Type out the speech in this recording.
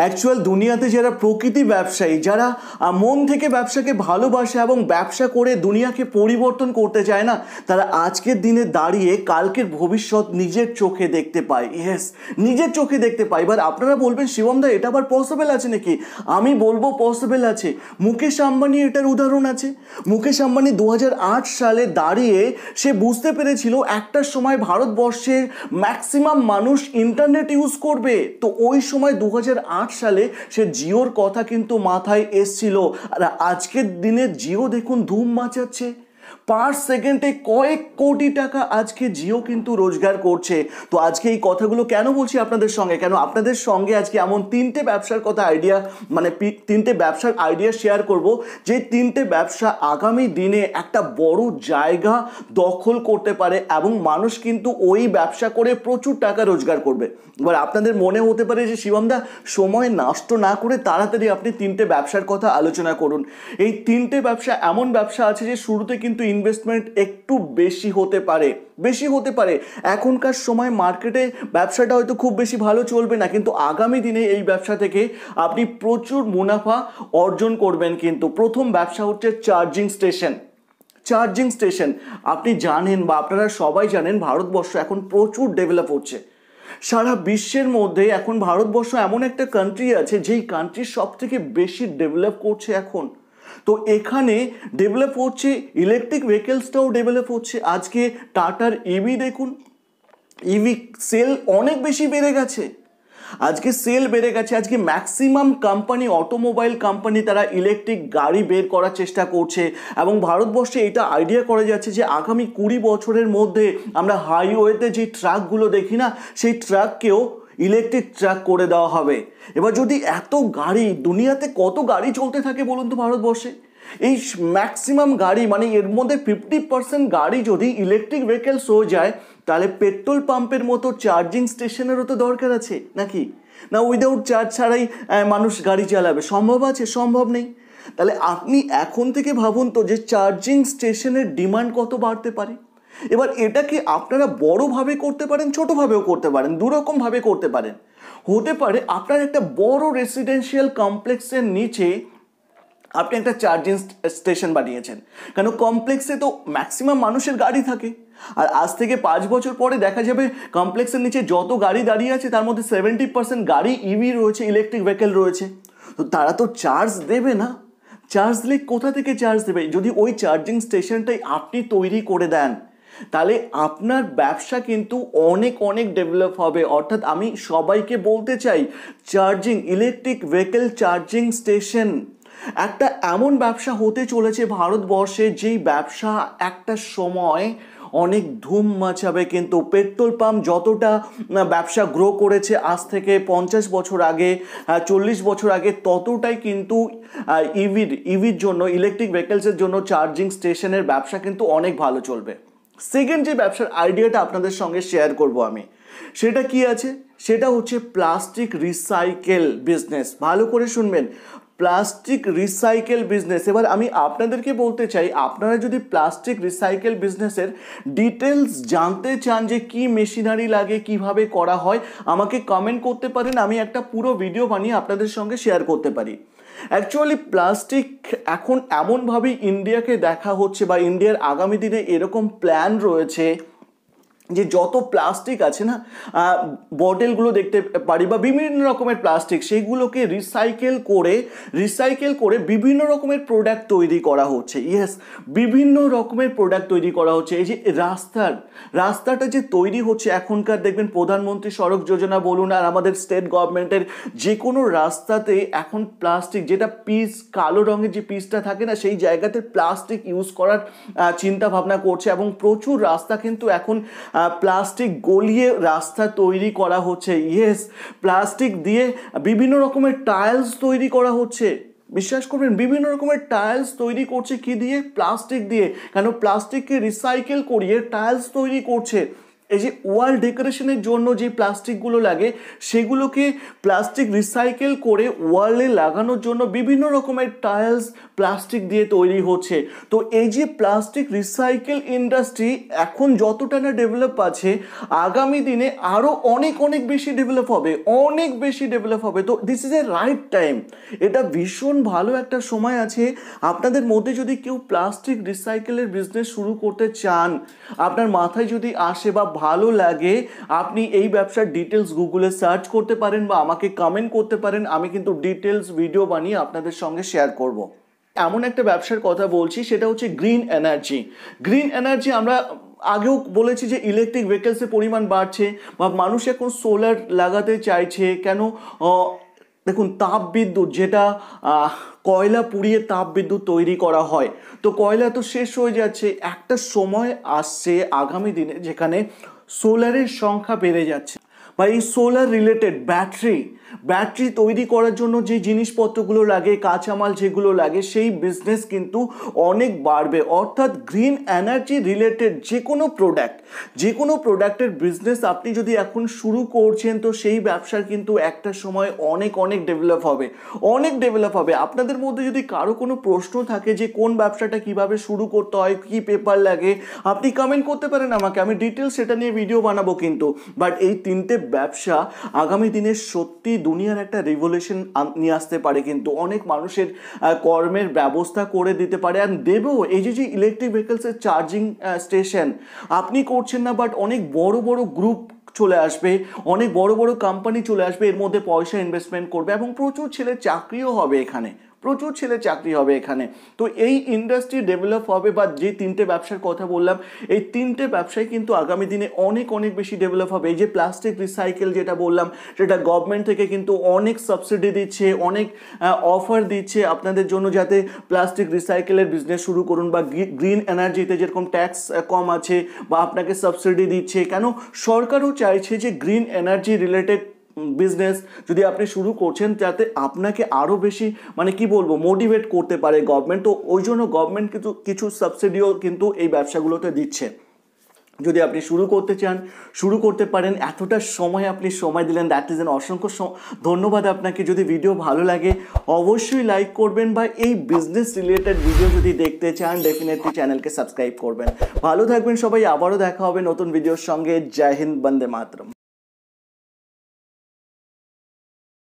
Actual দুনিয়াতে যারা প্রকৃতি ব্যবসায়ী যারা মন থেকে ব্যবসাকে ভালোবাসে এবং ব্যবসা করে দুনিয়াকে পরিবর্তন করতে চায় না তারা আজকের দিনে দাঁড়িয়ে কালকের ভবিষ্যৎ নিজের চোখে দেখতে পায় ইয়েস নিজের চোখে দেখতে পায় এবার আপনারা বলবেন দা এটা আবার পসিবল আছে নাকি আমি বলবো পসিবল আছে মুকেশ আম্বানি এটার উদাহরণ আছে মুকেশ আম্বানি দু সালে দাঁড়িয়ে সে বুঝতে পেরেছিল একটা সময় ভারতবর্ষের ম্যাক্সিমাম মানুষ ইন্টারনেট ইউজ করবে তো ওই সময় দু আট সালে সে জিওর কথা কিন্তু মাথায় এসছিল আর আজকের দিনে জিও দেখুন ধুম মাচাচ্ছে পার সেকেন্ডে কয়েক কোটি টাকা আজকে জিও কিন্তু রোজগার করছে তো আজকে এই কথাগুলো কেন বলছি আপনাদের সঙ্গে কেন আপনাদের সঙ্গে আজকে এমন তিনটে ব্যবসার কথা আইডিয়া মানে তিনটে ব্যবসার আইডিয়া শেয়ার করব যে তিনটে ব্যবসা আগামী দিনে একটা বড় জায়গা দখল করতে পারে এবং মানুষ কিন্তু ওই ব্যবসা করে প্রচুর টাকা রোজগার করবে এবার আপনাদের মনে হতে পারে যে শিবমদা সময় নষ্ট না করে তাড়াতাড়ি আপনি তিনটে ব্যবসার কথা আলোচনা করুন এই তিনটে ব্যবসা এমন ব্যবসা আছে যে শুরুতে কিন্তু ইনভেস্টমেন্ট একটু বেশি হতে পারে বেশি হতে পারে এখনকার সময় মার্কেটে ব্যবসাটা হয়তো খুব বেশি ভালো চলবে না কিন্তু আগামী দিনে এই ব্যবসা থেকে আপনি প্রচুর মুনাফা অর্জন করবেন কিন্তু প্রথম ব্যবসা হচ্ছে চার্জিং স্টেশন চার্জিং স্টেশন আপনি জানেন বা আপনারা সবাই জানেন ভারতবর্ষ এখন প্রচুর ডেভেলপ হচ্ছে সারা বিশ্বের মধ্যে এখন ভারতবর্ষ এমন একটা কান্ট্রি আছে যেই কান্ট্রি সব থেকে বেশি ডেভেলপ করছে এখন তো এখানে ডেভেলপ হচ্ছে ইলেকট্রিক ভেহিকেলসটাও ডেভেলপ হচ্ছে আজকে টাটার ইভি e দেখুন ইভি e সেল অনেক বেশি বেড়ে গেছে আজকে সেল বেড়ে গেছে আজকে ম্যাক্সিমাম কোম্পানি অটোমোবাইল কোম্পানি তারা ইলেকট্রিক গাড়ি বের করার চেষ্টা করছে এবং ভারতবর্ষে এটা আইডিয়া করা যাচ্ছে যে আগামী কুড়ি বছরের মধ্যে আমরা হাইওয়েতে যে ট্রাকগুলো দেখি না সেই ট্রাককেও ইলেকট্রিক ট্রাক করে দেওয়া হবে এবার যদি এত গাড়ি দুনিয়াতে কত গাড়ি চলতে থাকে বলুন তো ভারতবর্ষে এই ম্যাক্সিমাম গাড়ি মানে এর মধ্যে ফিফটি পার্সেন্ট গাড়ি যদি ইলেকট্রিক ভেহিকেলস হয়ে যায় তাহলে পেট্রোল পাম্পের মতো চার্জিং স্টেশনেরও তো দরকার আছে নাকি না উইদাউট চার্জ ছাড়াই মানুষ গাড়ি চালাবে সম্ভব আছে সম্ভব নেই তাহলে আপনি এখন থেকে ভাবুন তো যে চার্জিং স্টেশনের ডিমান্ড কত বাড়তে পারে এবার এটাকে আপনারা বড়োভাবে করতে পারেন ছোটোভাবেও করতে পারেন দুরকমভাবে করতে পারেন হতে পারে আপনার একটা বড় রেসিডেন্সিয়াল কমপ্লেক্সের নিচে আপনি একটা চার্জিং স্টেশন বানিয়েছেন কেন কমপ্লেক্সে তো ম্যাক্সিমাম মানুষের গাড়ি থাকে আর আজ থেকে পাঁচ বছর পরে দেখা যাবে কমপ্লেক্সের নিচে যত গাড়ি দাঁড়িয়ে আছে তার মধ্যে সেভেন্টি পার্সেন্ট গাড়ি ইভি e রয়েছে ইলেকট্রিক ভেহিকেল রয়েছে তো তারা তো চার্জ দেবে না চার্জ দিলে কোথা থেকে চার্জ দেবে যদি ওই চার্জিং স্টেশনটাই আপনি তৈরি করে দেন তাহলে আপনার ব্যবসা কিন্তু অনেক অনেক ডেভেলপ হবে অর্থাৎ আমি সবাইকে বলতে চাই charging electric vehicle charging station একটা এমন ব্যবসা হতে চলেছে ভারতবর্ষে যেই ব্যবসা একটা সময় অনেক ধুম মাচাবে কিন্তু পেট্রোল পাম্প যতটা ব্যবসা গ্রো করেছে আজ থেকে পঞ্চাশ বছর আগে হ্যাঁ, চল্লিশ বছর আগে ততটাই কিন্তু ইভির ইভির জন্য ইলেকট্রিক ভেহিকেলসের জন্য চার্জিং স্টেশনের ব্যবসা কিন্তু অনেক ভালো চলবে সেকেন্ড যে ব্যবসার আইডিয়াটা আপনাদের সঙ্গে শেয়ার করব আমি সেটা কি আছে সেটা হচ্ছে প্লাস্টিক রিসাইকেল বিজনেস ভালো করে শুনবেন প্লাস্টিক রিসাইকেল বিজনেস এবার আমি আপনাদেরকে বলতে চাই আপনারা যদি প্লাস্টিক রিসাইকেল বিজনেসের ডিটেলস জানতে চান যে কি মেশিনারি লাগে কিভাবে করা হয় আমাকে কমেন্ট করতে পারেন আমি একটা পুরো ভিডিও বানিয়ে আপনাদের সঙ্গে শেয়ার করতে পারি অ্যাকচুয়ালি প্লাস্টিক এখন এমনভাবেই ইন্ডিয়াকে দেখা হচ্ছে বা ইন্ডিয়ার আগামী দিনে এরকম প্ল্যান রয়েছে যে যত প্লাস্টিক আছে না বটেলগুলো দেখতে পারি বা বিভিন্ন রকমের প্লাস্টিক সেইগুলোকে রিসাইকেল করে রিসাইকেল করে বিভিন্ন রকমের প্রোডাক্ট তৈরি করা হচ্ছে ইয়েস বিভিন্ন রকমের প্রোডাক্ট তৈরি করা হচ্ছে এই যে রাস্তার রাস্তাটা যে তৈরি হচ্ছে এখনকার দেখবেন প্রধানমন্ত্রী সড়ক যোজনা বলুন আর আমাদের স্টেট গভর্নমেন্টের যে কোনো রাস্তাতে এখন প্লাস্টিক যেটা পিস কালো রঙের যে পিসটা থাকে না সেই জায়গাতে প্লাস্টিক ইউজ করার চিন্তা ভাবনা করছে এবং প্রচুর রাস্তা কিন্তু এখন প্লাস্টিক গলিয়ে রাস্তা তৈরি করা হচ্ছে ইয়েস প্লাস্টিক দিয়ে বিভিন্ন রকমের টাইলস তৈরি করা হচ্ছে বিশ্বাস করবেন বিভিন্ন রকমের টাইলস তৈরি করছে কি দিয়ে প্লাস্টিক দিয়ে কেন প্লাস্টিককে রিসাইকেল করিয়ে টাইলস তৈরি করছে এই যে ওয়াল ডেকোরেশনের জন্য যে প্লাস্টিকগুলো লাগে সেগুলোকে প্লাস্টিক রিসাইকেল করে ওয়ালে লাগানোর জন্য বিভিন্ন রকমের টাইলস প্লাস্টিক দিয়ে তৈরি হচ্ছে তো এই যে প্লাস্টিক রিসাইকেল ইন্ডাস্ট্রি এখন যতটা না ডেভেলপ আছে আগামী দিনে আরও অনেক অনেক বেশি ডেভেলপ হবে অনেক বেশি ডেভেলপ হবে তো this is a right time এটা ভীষণ ভালো একটা সময় আছে আপনাদের মধ্যে যদি কেউ প্লাস্টিক রিসাইকেলের বিজনেস শুরু করতে চান আপনার মাথায় যদি আসে বা ভালো লাগে আপনি এই ব্যবসার ডিটেলস গুগলে সার্চ করতে পারেন বা আমাকে কমেন্ট করতে পারেন আমি কিন্তু ডিটেলস ভিডিও বানিয়ে আপনাদের সঙ্গে শেয়ার করব। এমন একটা ব্যবসার কথা বলছি সেটা হচ্ছে গ্রিন এনার্জি গ্রিন এনার্জি আমরা আগেও বলেছি যে ইলেকট্রিক ভেহিকেলসের পরিমাণ বাড়ছে বা মানুষ এখন সোলার লাগাতে চাইছে কেন দেখুন তাপবিদ্যুৎ যেটা কয়লা পুড়িয়ে তাপবিদ্যুৎ তৈরি করা হয় তো কয়লা তো শেষ হয়ে যাচ্ছে একটা সময় আসছে আগামী দিনে যেখানে সোলারের সংখ্যা বেড়ে যাচ্ছে বা এই সোলার রিলেটেড ব্যাটারি ব্যাটারি তৈরি করার জন্য যে জিনিসপত্রগুলো লাগে কাঁচামাল যেগুলো লাগে সেই বিজনেস কিন্তু অনেক বাড়বে অর্থাৎ গ্রিন এনার্জি রিলেটেড যে কোনো প্রোডাক্ট যে কোনো প্রোডাক্টের বিজনেস আপনি যদি এখন শুরু করছেন তো সেই ব্যবসার কিন্তু একটা সময় অনেক অনেক ডেভেলপ হবে অনেক ডেভেলপ হবে আপনাদের মধ্যে যদি কারো কোনো প্রশ্ন থাকে যে কোন ব্যবসাটা কিভাবে শুরু করতে হয় কী পেপার লাগে আপনি কমেন্ট করতে পারেন আমাকে আমি ডিটেলস সেটা নিয়ে ভিডিও বানাবো কিন্তু বাট এই তিনটে ব্যবসা আগামী দিনে সত্যি দুনিয়ার একটা রেভলিউশন নিয়ে আসতে পারে কিন্তু অনেক মানুষের কর্মের ব্যবস্থা করে দিতে পারে অ্যান্ড দেবেও এই যে যে ইলেকট্রিক ভেহিকলসের চার্জিং স্টেশন আপনি করছেন না বাট অনেক বড় বড় গ্রুপ চলে আসবে অনেক বড় বড় কোম্পানি চলে আসবে এর মধ্যে পয়সা ইনভেস্টমেন্ট করবে এবং প্রচুর ছেলে চাকরিও হবে এখানে প্রচুর ছেলে চাকরি হবে এখানে তো এই ইন্ডাস্ট্রি ডেভেলপ হবে বা যে তিনটে ব্যবসার কথা বললাম এই তিনটে ব্যবসায় কিন্তু আগামী দিনে অনেক অনেক বেশি ডেভেলপ হবে এই যে প্লাস্টিক রিসাইকেল যেটা বললাম সেটা গভর্নমেন্ট থেকে কিন্তু অনেক সাবসিডি দিচ্ছে অনেক অফার দিচ্ছে আপনাদের জন্য যাতে প্লাস্টিক রিসাইকেলের বিজনেস শুরু করুন বা গ্রিন এনার্জিতে যেরকম ট্যাক্স কম আছে বা আপনাকে সাবসিডি দিচ্ছে কেন সরকারও চাইছে যে গ্রিন এনার্জি রিলেটেড বিজনেস যদি আপনি শুরু করছেন যাতে আপনাকে আরও বেশি মানে কি বলবো মোটিভেট করতে পারে গভর্নমেন্ট তো ওই জন্য গভর্নমেন্ট কিন্তু কিছু সাবসিডিও কিন্তু এই ব্যবসাগুলোতে দিচ্ছে যদি আপনি শুরু করতে চান শুরু করতে পারেন এতটা সময় আপনি সময় দিলেন দ্যাট ইজ এন অসংখ্য ধন্যবাদ আপনাকে যদি ভিডিও ভালো লাগে অবশ্যই লাইক করবেন বা এই বিজনেস রিলেটেড ভিডিও যদি দেখতে চান ডেফিনেটলি চ্যানেলকে সাবস্ক্রাইব করবেন ভালো থাকবেন সবাই আবারও দেখা হবে নতুন ভিডিওর সঙ্গে জয় হিন্দ বন্দে মাতরম